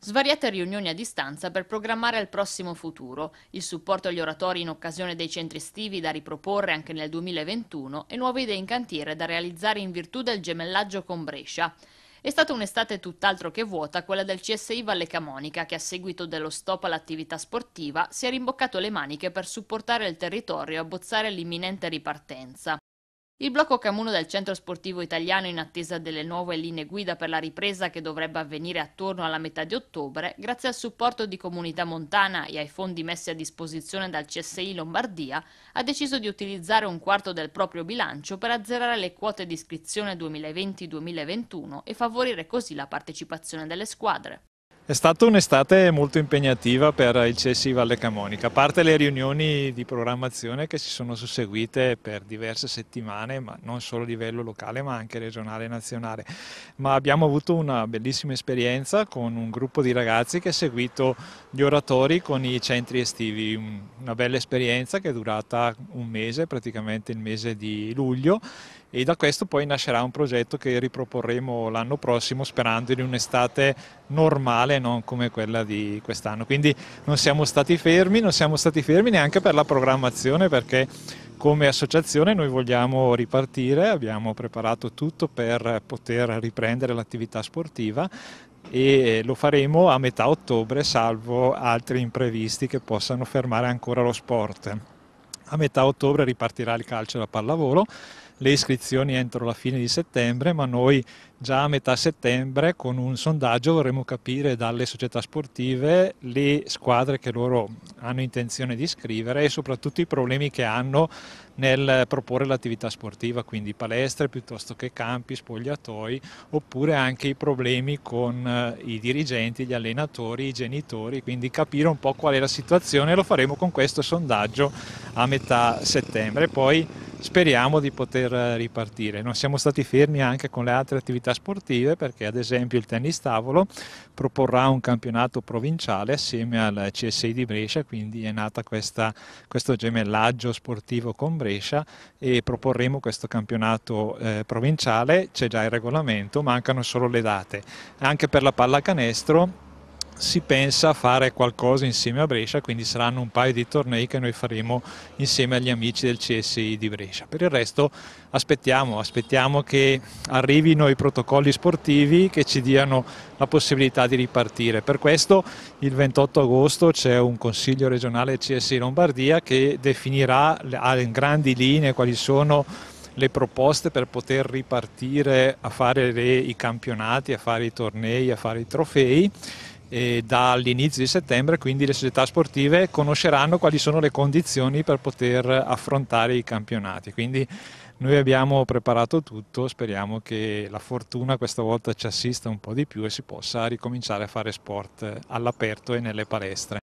Svariate riunioni a distanza per programmare il prossimo futuro, il supporto agli oratori in occasione dei centri estivi da riproporre anche nel 2021 e nuove idee in cantiere da realizzare in virtù del gemellaggio con Brescia. È stata un'estate tutt'altro che vuota quella del CSI Valle Camonica che a seguito dello stop all'attività sportiva si è rimboccato le maniche per supportare il territorio e abbozzare l'imminente ripartenza. Il blocco Camuno del centro sportivo italiano in attesa delle nuove linee guida per la ripresa che dovrebbe avvenire attorno alla metà di ottobre, grazie al supporto di Comunità Montana e ai fondi messi a disposizione dal CSI Lombardia, ha deciso di utilizzare un quarto del proprio bilancio per azzerare le quote di iscrizione 2020-2021 e favorire così la partecipazione delle squadre. È stata un'estate molto impegnativa per il Cessi Valle Camonica, a parte le riunioni di programmazione che si sono susseguite per diverse settimane, ma non solo a livello locale ma anche regionale e nazionale. Ma abbiamo avuto una bellissima esperienza con un gruppo di ragazzi che ha seguito gli oratori con i centri estivi, una bella esperienza che è durata un mese, praticamente il mese di luglio, e da questo poi nascerà un progetto che riproporremo l'anno prossimo sperando in un'estate normale non come quella di quest'anno. Quindi non siamo stati fermi, non siamo stati fermi neanche per la programmazione perché come associazione noi vogliamo ripartire, abbiamo preparato tutto per poter riprendere l'attività sportiva e lo faremo a metà ottobre salvo altri imprevisti che possano fermare ancora lo sport. A metà ottobre ripartirà il calcio da pallavolo le iscrizioni entro la fine di settembre, ma noi già a metà settembre con un sondaggio vorremmo capire dalle società sportive le squadre che loro hanno intenzione di iscrivere e soprattutto i problemi che hanno nel proporre l'attività sportiva, quindi palestre piuttosto che campi, spogliatoi, oppure anche i problemi con eh, i dirigenti, gli allenatori, i genitori, quindi capire un po' qual è la situazione lo faremo con questo sondaggio a metà settembre. Poi speriamo di poter eh, ripartire. Non siamo stati fermi anche con le altre attività sportive perché ad esempio il tennis tavolo proporrà un campionato provinciale assieme al CSI di Brescia, quindi è nata questa, questo gemellaggio sportivo con Brescia e proporremo questo campionato eh, provinciale, c'è già il regolamento, mancano solo le date. Anche per la pallacanestro si pensa a fare qualcosa insieme a Brescia, quindi saranno un paio di tornei che noi faremo insieme agli amici del CSI di Brescia. Per il resto aspettiamo, aspettiamo che arrivino i protocolli sportivi che ci diano la possibilità di ripartire. Per questo il 28 agosto c'è un consiglio regionale CSI Lombardia che definirà in grandi linee quali sono le proposte per poter ripartire a fare le, i campionati, a fare i tornei, a fare i trofei e dall'inizio di settembre quindi le società sportive conosceranno quali sono le condizioni per poter affrontare i campionati. Quindi noi abbiamo preparato tutto, speriamo che la fortuna questa volta ci assista un po' di più e si possa ricominciare a fare sport all'aperto e nelle palestre.